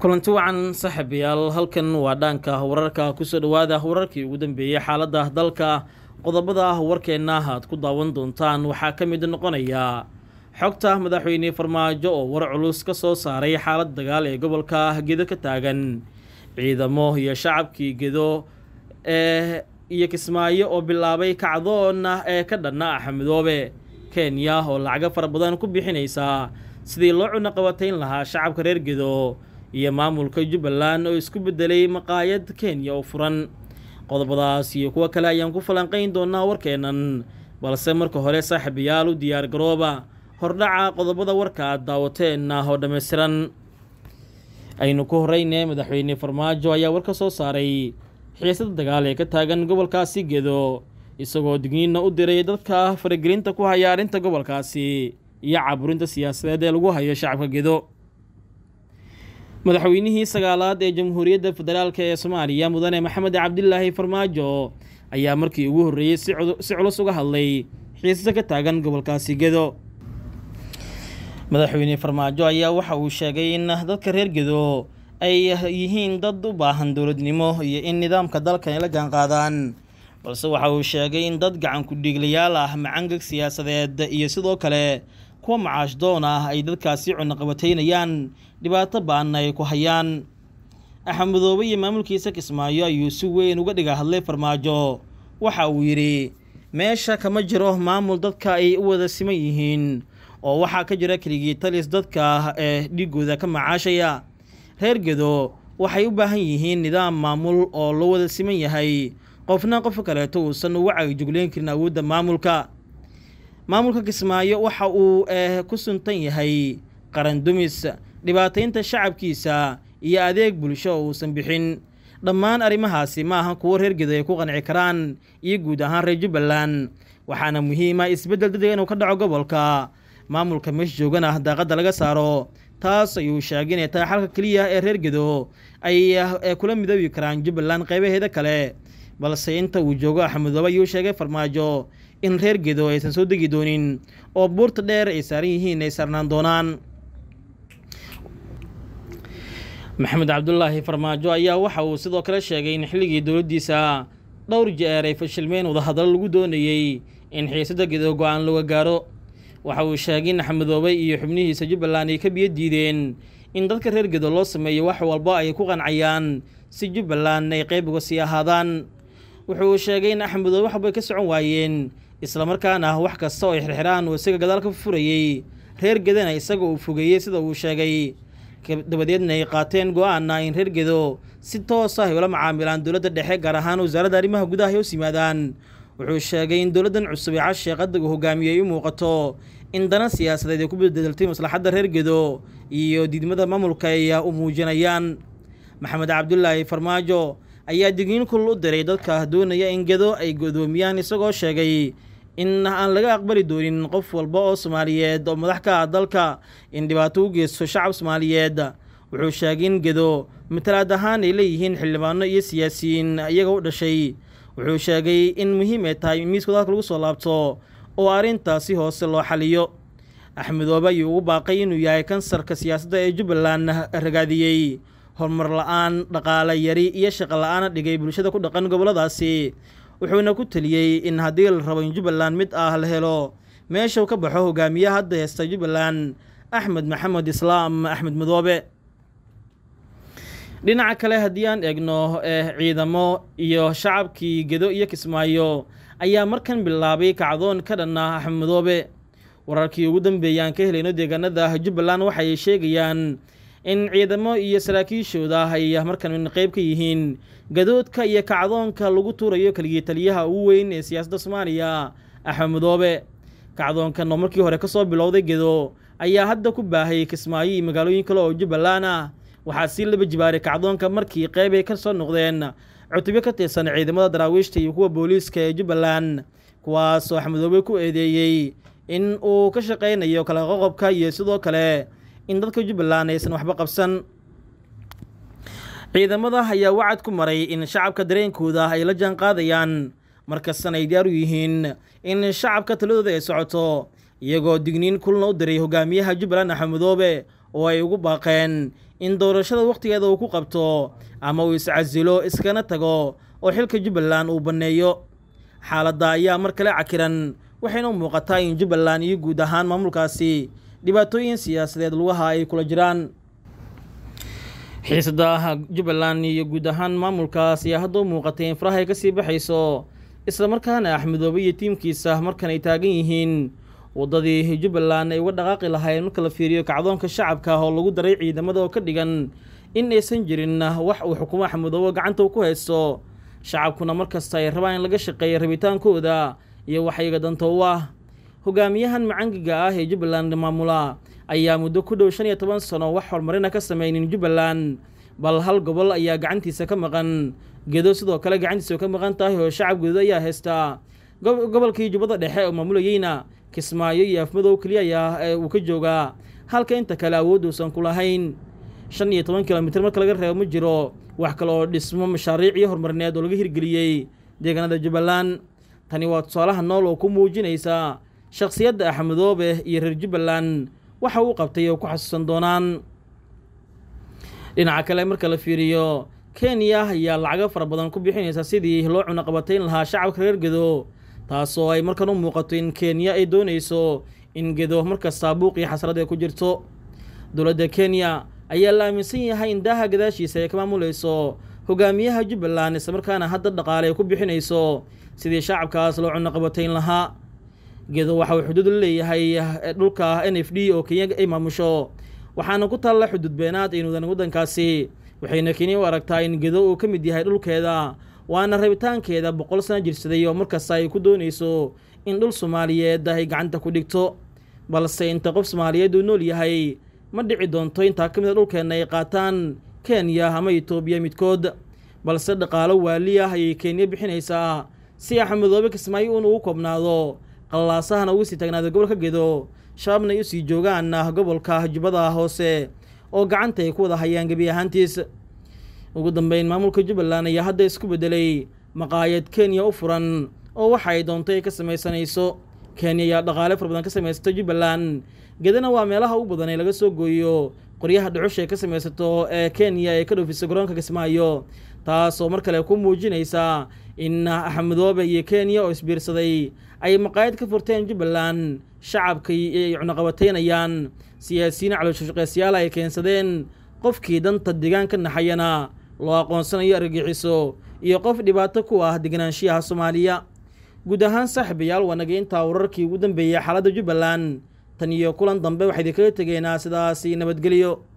kulanti wacan saaxiibayaal halkan waa dhaanka wararka kusoo dhowaada wararkii ugu dambeeyey xaalada dalka qodobada warkeenna aad ku daawan doontaan waxaa ka mid noqonaya xogta madaxweyne farmaajo oo war culus ka soo saaray xaalad dagaal ee gobolka gedo ka taagan ciidamo iyo shacabkii gedo ee eh, iyo kismaayo oo bilaabay kacdoon ee ka dhanna axmedoobe kenya oo lacago fara badan ku bixinaysa sidii loo cuna qabatayn lahaa shacabka reer gedo iyo maamulka jubbaland oo isku beddelay maqaayad kenya oo furan qodobadaas iyo kuwo kale ayaan ku falanqayn doonaa warkeennan balse marka hore saaxiibayaal u diyaar garooba hordhaca qodobada warka aad daawateenna oo dhammaystiran aynu ku horeyne madaxweyne farmaajo ayaa war ka soo saaray xiisada dagaal ee ka taagan gobolkaasi gedo isagoo digniinna u diray dadka faragelinta ku haya arrinta gobolkaasi iyo caaburinta siyaasadeed ee lagu hayo shacabka gedo madaxweynihii sagaalaad ee jamhuuriyadda federaalk ee soomaaliya mudane maxamed cabdilaahi farmaajo ayaa markii ugu horreeyey si culus uga hadlay xiisasa ka taagan gobolkaasi gedo madaxweyne farmaajo ayaa waxa uu sheegay in dadka reer gedo ay yihiin dad u baahan dowladnimo iyo in nidaamka dalkan ay la jaanqaadaan balse waxa uu sheegay in dad gacanku dhiiglayaal ah macangag siyaasadeed iyo sidoo kale kuwa macaash doon ah ay dadkaasi cunaqabataynayaan dhibaato baanna ay ku hayaan axmedoobe iyo maamulkiisa kismaayo ayuu si weyn uga dhiga hadlay farmaajo waxa uu yidhi meesha kama jiro maamul dadka ay u wada siman yihiin oo waxaa ka jira keligii talis dadka ah ee dhiigooda ka macaashaya reer gedo waxay u baahan yihiin nidaam maamul oo loo wada siman yahay qofna qof kaleeto uusan uga cagjugleyn karin awoodda maamulka maamulka kismaayo waxa uu eh, ku suntan yahay qaran dumis dhibaataynta shacabkiisa iyo adeeg bulsho oo uusan bixin dhammaan arrimahaasi ma aha kuwo reer gedo ay ku qanci karaan iyo guud ahaan reer jubbaland waxaana muhiima ah isbeddel dadega ah inuu ka dhaco gobolka maamulka meesha joogana ah daaqadda laga saaro taas ayuu sheegay inay tahay xalka keliya ee reer gedo ayay eh, kula midoobi karaan jubbaland qaybaheeda kale balse inta uu joogo axmedoobe ayuu sheegay farmaajo in reer gedo aysan soo degi doonin oo buurta dheer ay saaran yihiin ay saarnaan doonaan maxamed cabdulaahi farmaajo ayaa waxa uu sidoo kale sheegay in xilligii dowladdiisa dhowr jeer ay fashilmeen wadahadallo lagu doonayey in xiisadda gedo go'aan aan gaaro waxa uu sheegay in xamadoobay iyo xubnihiisa jubbaland ay ka biyo diideen in dadka reer gedo loo sameeyo wax walba ay ku qancayaan si jubbaland ay qayb uga sii ahaadaan uu sheegay in axmedoobe waxbay ka socon waayeen islamarkaana wax kasta oo ay xirxiraan uu isaga gadaal ka furayey reer gedana isaga uu fogeeyey sida uu sheegay dabadeedna ay qaateen go-aanna in reer gedo si toos ah ay ula macaamilaan dowladda dhexe gaar ahaan wasaaradda arrimaha gudaha ay hoos yimaadaan wuxuu sheegay in dowladdan cusub ee casheekh adagu hogaamiyey ay u muuqato in dana siyaasadeed ay ku bedeltay maslaxadda reer gedo iyo diidmada maamulka ay u muujinayaan maxamed cabdulaahi farmaajo ayaa digniin kulul u diray dadka doonaya in gedo ay godoomiyaan isagoo sheegay in aan laga aqbali doonin qof walba oo soomaaliyeed oo madax ka ah dalka in dhibaato u geysto shacab soomaaliyeed wuxuu sheegay in gedo matalaad ahaan ay leeyihiin xildhibaano iyo siyaasiyiin iyaga u dhashay wuxuu sheegay in muhiim ay tahay in miiska dalka lagu soo laabto oo arrintaasi hoose loo xaliyo axmedoobe ayuu ugu baaqay inuu yahay kansarka siyaasadda ee jubbaland ragaadiyey horumar la'aan dhaqaale yari iyo shaqo la'aana dhigay bulshada ku dhaqan gobolladaasi wuxuuna ku teliyey in haddii la rabo in jubbaland mid ah la helo meeshuu ka baxo hogaamiyaha hadda heesta jubbaland axmed maxamed islaam axmed madoobe dhinaca kale haddii aan eegno eh, ciidamo iyo shacabkii gedo iyo kismaayo ayaa markan bilaabay kacdoon ka dhanna axmed madoobe wararkii ugu dambeeyaan ka helayno deegaanada jubbaland waxay sheegayaan in ciidamo iyo saraakiishooda ay markan qayb ka yihiin gadoodka iyo kacdoonka lagu tuurayo keligii taliyaha ugu weyn ee siyaasadda soomaaliya axmed madoobe kacdoonkan oo markii hore ka soo bilowday gedo ayaa hadda ku baahayay kismaayo iyo magaalooyin kale oo jubbaland ah waxaa sii laba jibaaray kacdoonka markii qeybay ka soo noqdeen cutubyo ka tirsan ciidamada daraawiishta iyo kuwa booliiska ee jubbaland kuwaasoo axmedoobe ku eedeeyey in uu ka shaqaynayo kala qoqobka iyo sidoo kale in dadka jubbaland aysan waxba qabsan ciidamada ayaa wacad ku maray in shacabka dareenkooda ay la jaan qaadayaan markastana ay diyaar u yihiin in shacabka taladooda ay socoto iyagoo digniin kulna u diray hogaamiyaha jubbaland axmedoobe oo ay ugu baaqeen in doorashada wakhtigeeda uu ku qabto ama uu iscasilo iskana tago oo xilka jubbaland uu banneeyo xaaladda ayaa mar kale cakiran waxayna u muuqataa in jubbaland iyo guud ahaan maamulkaasi dhibaatooyin siyaasadeed lugaha ay kula jiraan xiisadda jubbaland iyo guud ahaan maamulkaas ayaa hadduu muuqatay in faraha ay ka sii baxayso islamarkaana axmedoobe iyo tiimkiisa markan ay taagan yihiin waddadii jubbaland ay uga dhaqaaqi lahaayeen marka la fiiriyo kacdoonka shacabka oo lagu daray ciidamada oo ka dhigan in aysan jirin wax uu xukumo axmedoobe gacanta ku haysto shacabkuna markasta ay rabaan in laga shaqeeya rabitaankooda iyo waxayga u ah hogaamiyahan macangiga ah ee jubbaland maamula ayaa muddo ku dhow shan iyo toban sano wax horumarina ka samaynin jubbaland bal hal gobol ayaa gacantiisa ka maqan gedo sidoo kale gacantiisa ka maqan tahay oo shacab guduud ayaa haystaa gobolkii jubbada dhexe oo maamulayeyna kismaayo iyo afmadow keliya ayaa eh, uu ka joogaa halka inta kale awood uusan ku lahayn shan iyo toban kilomiter marka laga reebo ma jiro wax kale oo dhismo mashaariic iyo horumarineed oo laga hirgeliyey deegaanada jubbaland tani waa tusaalaha nool oo ku muujinaysaa shakhsiyadda axmedoobe iyo reer jubbaland waxa uu qabtay oo ku xasuusan doonaan dhinaca kale marka la fiiriyo kenya ayaa lacago fara badan ku bixinaysa sidii loo cunaqabatayn lahaa shacabka reer gedo taasoo ay markan u muuqato in kenya ay doonayso in gedo markastaa buuq iyo xasrad ay ku jirto dowladda kenya ayaa la aaminsan yahay in daaha gadaashiisa ay ka maamulayso hogaamiyaha jubbaland isla markaana hadda dhaqaale ay ku bixinayso sidii shacabkaas loo cunaqabatayn lahaa gedo waxa uu xuduud la leeyahay eh, dhulka n f d oo kenya ay maamusho waxaana ku taalla xuduud beenaad aynudan waddankaasi waxayna kenya u aragtaa in gedo uu ka mid yahay dhulkeeda waana rabitaankeeda boqol sana jirsaday oo markasta ay ku doonayso in dhul soomaaliyeed ay gacanta ku dhigto balse inta qof soomaaliyeed uu nool yahay ma dhici doonto intaa ka mida ah dhulkeenna ay qaataan kenya ama etoobiya midkood balse dhaqaalo waali ah ayay kenya bixinaysaa si axmedoobe kismaayo uun ugu koobnaado qallaasahana ugu sii taagnaado gobolka gedo shabaabna ay u sii joogaan gobolka jubbada hoose oo gacanta ay ku wada hayaan gebi ahaantiis ugu dambeyn maamulka jubbaland ayaa hadda isku beddelay maqaayad kenya u furan oo waxa ay doontay ka samaysanayso kenya ayaa dhaqaale fara badan ka samaysata jubbaland gedana waa meelaha u ee laga soo gooyo qoryaha dhucusha ay ka samaysato ee kenya ay ka dhoofisa garoonka kismaayo taasoo mar kale ku muujinaysa in axmedoobe iyo kenya oo isbiirsaday ay maqaayad ka furteen jubbaland shacabkay ay cunaqabataynayaan siyaasiyiin calooshashaqeysyaal ay keensadeen qofkii danta deegaanka naxayana loo aqoonsanayo argagixiso iyo qof dhibaato ku ah deganaanshiyaha soomaaliya guud ahaan saaxiibayaal waa intaa wararkii ugu dambeeyey xaaladda jubbaland tan iyo kulan dambe waxaa idinkaga tegeynaa sidaasi nabadgelyo